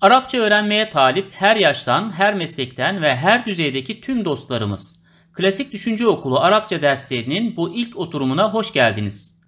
Arapça öğrenmeye talip her yaştan, her meslekten ve her düzeydeki tüm dostlarımız. Klasik Düşünce Okulu Arapça derslerinin bu ilk oturumuna hoş geldiniz.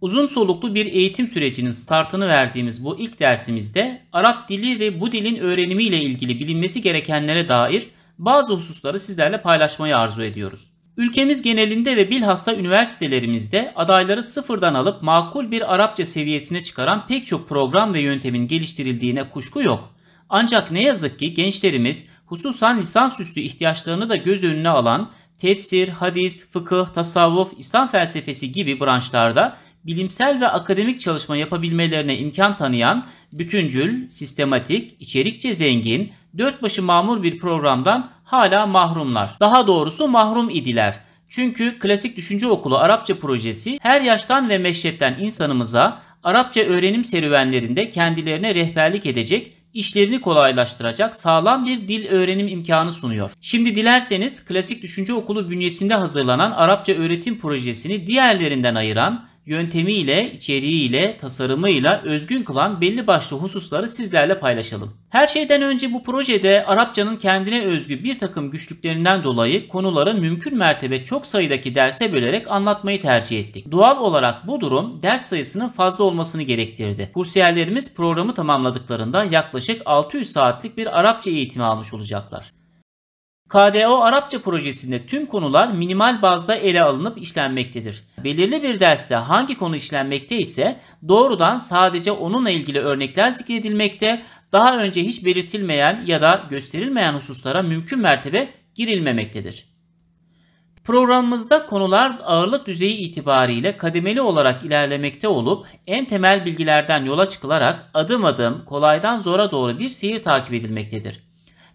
Uzun soluklu bir eğitim sürecinin startını verdiğimiz bu ilk dersimizde Arap dili ve bu dilin öğrenimiyle ilgili bilinmesi gerekenlere dair bazı hususları sizlerle paylaşmayı arzu ediyoruz. Ülkemiz genelinde ve bilhassa üniversitelerimizde adayları sıfırdan alıp makul bir Arapça seviyesine çıkaran pek çok program ve yöntemin geliştirildiğine kuşku yok. Ancak ne yazık ki gençlerimiz hususan lisansüstü ihtiyaçlarını da göz önüne alan tefsir, hadis, fıkıh, tasavvuf, İslam felsefesi gibi branşlarda bilimsel ve akademik çalışma yapabilmelerine imkan tanıyan bütüncül, sistematik, içerikçe zengin, dört başı mamur bir programdan hala mahrumlar. Daha doğrusu mahrum idiler. Çünkü klasik düşünce okulu Arapça projesi her yaştan ve meşrepten insanımıza Arapça öğrenim serüvenlerinde kendilerine rehberlik edecek işlerini kolaylaştıracak sağlam bir dil öğrenim imkanı sunuyor. Şimdi dilerseniz Klasik Düşünce Okulu bünyesinde hazırlanan Arapça öğretim projesini diğerlerinden ayıran yöntemiyle, içeriğiyle, tasarımıyla özgün kılan belli başlı hususları sizlerle paylaşalım. Her şeyden önce bu projede Arapçanın kendine özgü bir takım güçlüklerinden dolayı konuları mümkün mertebe çok sayıdaki derse bölerek anlatmayı tercih ettik. Doğal olarak bu durum ders sayısının fazla olmasını gerektirdi. Kursiyerlerimiz programı tamamladıklarında yaklaşık 600 saatlik bir Arapça eğitimi almış olacaklar. KDO Arapça projesinde tüm konular minimal bazda ele alınıp işlenmektedir. Belirli bir derste hangi konu işlenmekte ise doğrudan sadece onunla ilgili örnekler zikredilmekte, daha önce hiç belirtilmeyen ya da gösterilmeyen hususlara mümkün mertebe girilmemektedir. Programımızda konular ağırlık düzeyi itibariyle kademeli olarak ilerlemekte olup en temel bilgilerden yola çıkılarak adım adım kolaydan zora doğru bir seyir takip edilmektedir.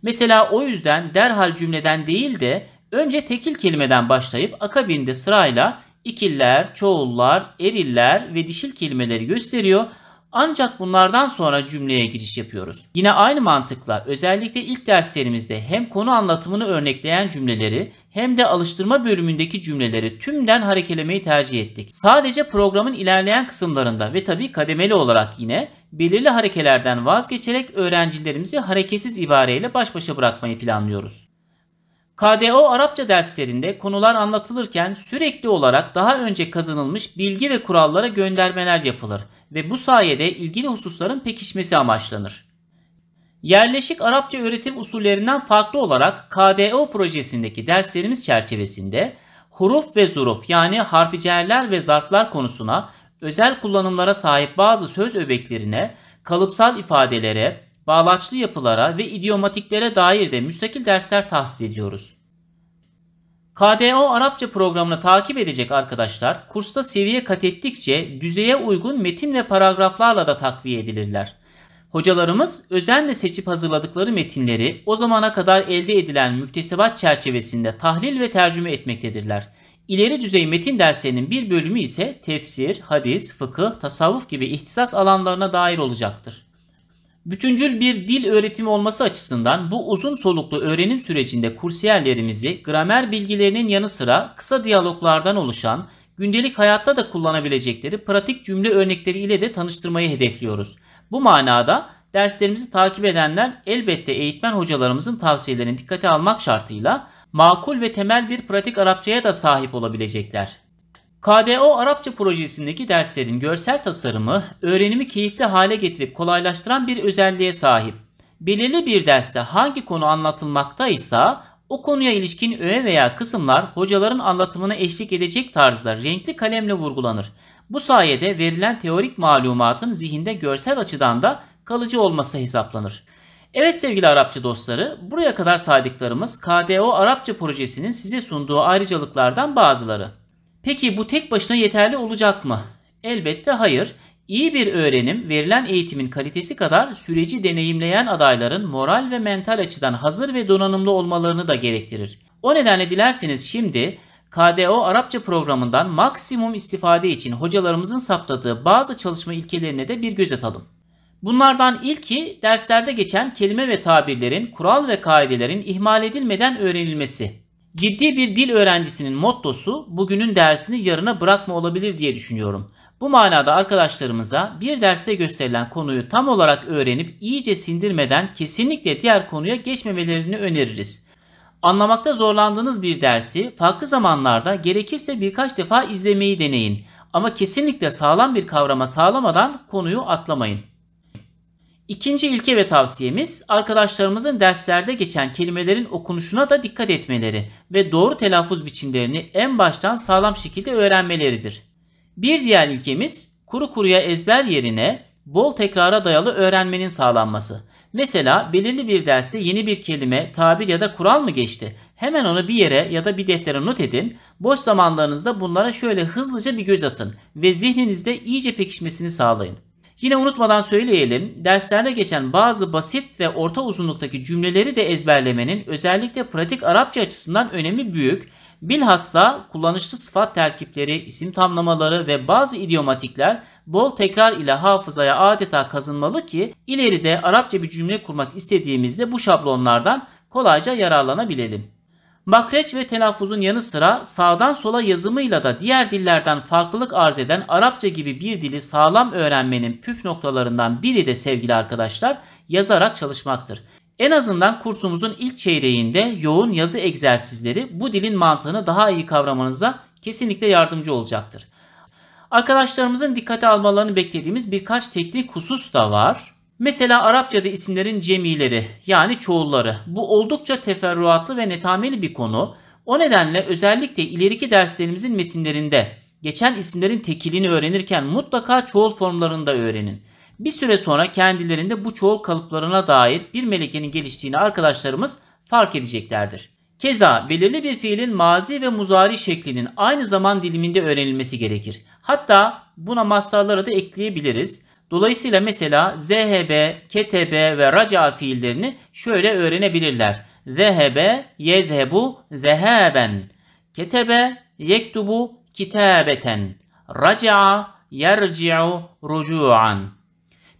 Mesela o yüzden derhal cümleden değil de önce tekil kelimeden başlayıp akabinde sırayla ikiller, çoğullar, eriller ve dişil kelimeleri gösteriyor. Ancak bunlardan sonra cümleye giriş yapıyoruz. Yine aynı mantıkla özellikle ilk derslerimizde hem konu anlatımını örnekleyen cümleleri hem de alıştırma bölümündeki cümleleri tümden harekelemeyi tercih ettik. Sadece programın ilerleyen kısımlarında ve tabii kademeli olarak yine belirli harekelerden vazgeçerek öğrencilerimizi hareketsiz ibareyle baş başa bırakmayı planlıyoruz. KDO Arapça derslerinde konular anlatılırken sürekli olarak daha önce kazanılmış bilgi ve kurallara göndermeler yapılır ve bu sayede ilgili hususların pekişmesi amaçlanır. Yerleşik Arapça öğretim usullerinden farklı olarak KDO projesindeki derslerimiz çerçevesinde huruf ve zuruf yani harficerler ve zarflar konusuna özel kullanımlara sahip bazı söz öbeklerine, kalıpsal ifadelere, bağlaçlı yapılara ve idiomatiklere dair de müstakil dersler tahsis ediyoruz. KDO Arapça programını takip edecek arkadaşlar kursta seviye kat ettikçe düzeye uygun metin ve paragraflarla da takviye edilirler. Hocalarımız özenle seçip hazırladıkları metinleri o zamana kadar elde edilen müktesebat çerçevesinde tahlil ve tercüme etmektedirler. İleri düzey metin derslerinin bir bölümü ise tefsir, hadis, fıkıh, tasavvuf gibi ihtisas alanlarına dair olacaktır. Bütüncül bir dil öğretimi olması açısından bu uzun soluklu öğrenim sürecinde kursiyerlerimizi gramer bilgilerinin yanı sıra kısa diyaloglardan oluşan gündelik hayatta da kullanabilecekleri pratik cümle örnekleri ile de tanıştırmayı hedefliyoruz. Bu manada derslerimizi takip edenler elbette eğitmen hocalarımızın tavsiyelerini dikkate almak şartıyla makul ve temel bir pratik Arapçaya da sahip olabilecekler. KDO Arapça projesindeki derslerin görsel tasarımı öğrenimi keyifli hale getirip kolaylaştıran bir özelliğe sahip. Belirli bir derste hangi konu anlatılmaktaysa o konuya ilişkin öğe veya kısımlar hocaların anlatımına eşlik edecek tarzda renkli kalemle vurgulanır. Bu sayede verilen teorik malumatın zihinde görsel açıdan da kalıcı olması hesaplanır. Evet sevgili Arapça dostları, buraya kadar saydıklarımız KDO Arapça projesinin size sunduğu ayrıcalıklardan bazıları. Peki bu tek başına yeterli olacak mı? Elbette hayır. İyi bir öğrenim verilen eğitimin kalitesi kadar süreci deneyimleyen adayların moral ve mental açıdan hazır ve donanımlı olmalarını da gerektirir. O nedenle dilerseniz şimdi KDO Arapça programından maksimum istifade için hocalarımızın saptadığı bazı çalışma ilkelerine de bir göz atalım. Bunlardan ilki derslerde geçen kelime ve tabirlerin, kural ve kaidelerin ihmal edilmeden öğrenilmesi. Ciddi bir dil öğrencisinin mottosu bugünün dersini yarına bırakma olabilir diye düşünüyorum. Bu manada arkadaşlarımıza bir derste gösterilen konuyu tam olarak öğrenip iyice sindirmeden kesinlikle diğer konuya geçmemelerini öneririz. Anlamakta zorlandığınız bir dersi farklı zamanlarda gerekirse birkaç defa izlemeyi deneyin ama kesinlikle sağlam bir kavrama sağlamadan konuyu atlamayın. İkinci ilke ve tavsiyemiz arkadaşlarımızın derslerde geçen kelimelerin okunuşuna da dikkat etmeleri ve doğru telaffuz biçimlerini en baştan sağlam şekilde öğrenmeleridir. Bir diğer ilkemiz kuru kuruya ezber yerine bol tekrara dayalı öğrenmenin sağlanması. Mesela belirli bir derste yeni bir kelime, tabir ya da kural mı geçti? Hemen onu bir yere ya da bir deftere not edin. Boş zamanlarınızda bunlara şöyle hızlıca bir göz atın ve zihninizde iyice pekişmesini sağlayın. Yine unutmadan söyleyelim, derslerde geçen bazı basit ve orta uzunluktaki cümleleri de ezberlemenin özellikle pratik Arapça açısından önemi büyük, bilhassa kullanışlı sıfat terkipleri, isim tamlamaları ve bazı idiomatikler bol tekrar ile hafızaya adeta kazınmalı ki ileride Arapça bir cümle kurmak istediğimizde bu şablonlardan kolayca yararlanabilelim. Makreç ve telaffuzun yanı sıra sağdan sola yazımıyla da diğer dillerden farklılık arz eden Arapça gibi bir dili sağlam öğrenmenin püf noktalarından biri de sevgili arkadaşlar yazarak çalışmaktır. En azından kursumuzun ilk çeyreğinde yoğun yazı egzersizleri bu dilin mantığını daha iyi kavramanıza kesinlikle yardımcı olacaktır. Arkadaşlarımızın dikkate almalarını beklediğimiz birkaç teknik husus da var. Mesela Arapçada isimlerin cemileri yani çoğulları. Bu oldukça teferruatlı ve netameli bir konu. O nedenle özellikle ileriki derslerimizin metinlerinde geçen isimlerin tekilini öğrenirken mutlaka çoğul formlarında öğrenin. Bir süre sonra kendilerinde bu çoğul kalıplarına dair bir melekenin geliştiğini arkadaşlarımız fark edeceklerdir. Keza belirli bir fiilin mazi ve muzari şeklinin aynı zaman diliminde öğrenilmesi gerekir. Hatta buna mastarları da ekleyebiliriz. Dolayısıyla mesela zehebe, ketebe ve raca fiillerini şöyle öğrenebilirler. Zehebe, yezhebu, zeheben. Ketebe, yektubu, kitabeten. Raca, yerci'u, rucu'an.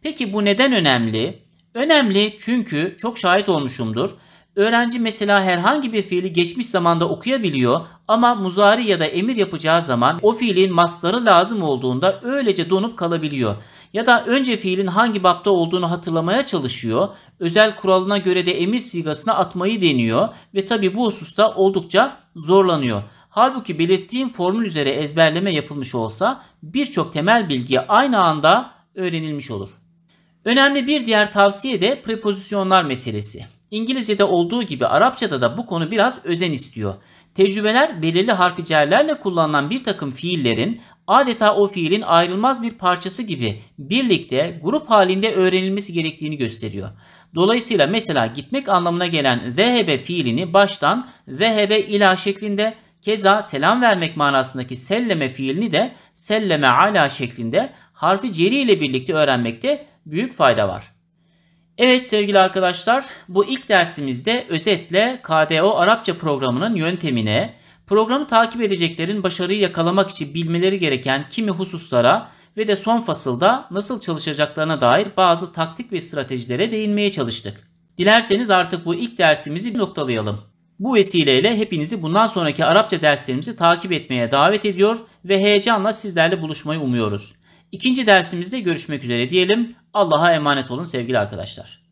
Peki bu neden önemli? Önemli çünkü çok şahit olmuşumdur. Öğrenci mesela herhangi bir fiili geçmiş zamanda okuyabiliyor ama muzari ya da emir yapacağı zaman o fiilin masları lazım olduğunda öylece donup kalabiliyor ya da önce fiilin hangi bapta olduğunu hatırlamaya çalışıyor, özel kuralına göre de emir sigasına atmayı deniyor ve tabi bu hususta oldukça zorlanıyor. Halbuki belirttiğim formül üzere ezberleme yapılmış olsa birçok temel bilgi aynı anda öğrenilmiş olur. Önemli bir diğer tavsiye de prepozisyonlar meselesi. İngilizce'de olduğu gibi Arapça'da da bu konu biraz özen istiyor. Tecrübeler belirli harficerlerle kullanılan bir takım fiillerin adeta o fiilin ayrılmaz bir parçası gibi birlikte grup halinde öğrenilmesi gerektiğini gösteriyor. Dolayısıyla mesela gitmek anlamına gelen zehebe fiilini baştan zehebe ila şeklinde keza selam vermek manasındaki selleme fiilini de selleme ala şeklinde harfi ceri ile birlikte öğrenmekte büyük fayda var. Evet sevgili arkadaşlar bu ilk dersimizde özetle KDO Arapça programının yöntemine, Programı takip edeceklerin başarıyı yakalamak için bilmeleri gereken kimi hususlara ve de son fasılda nasıl çalışacaklarına dair bazı taktik ve stratejilere değinmeye çalıştık. Dilerseniz artık bu ilk dersimizi noktalayalım. Bu vesileyle hepinizi bundan sonraki Arapça derslerimizi takip etmeye davet ediyor ve heyecanla sizlerle buluşmayı umuyoruz. İkinci dersimizde görüşmek üzere diyelim. Allah'a emanet olun sevgili arkadaşlar.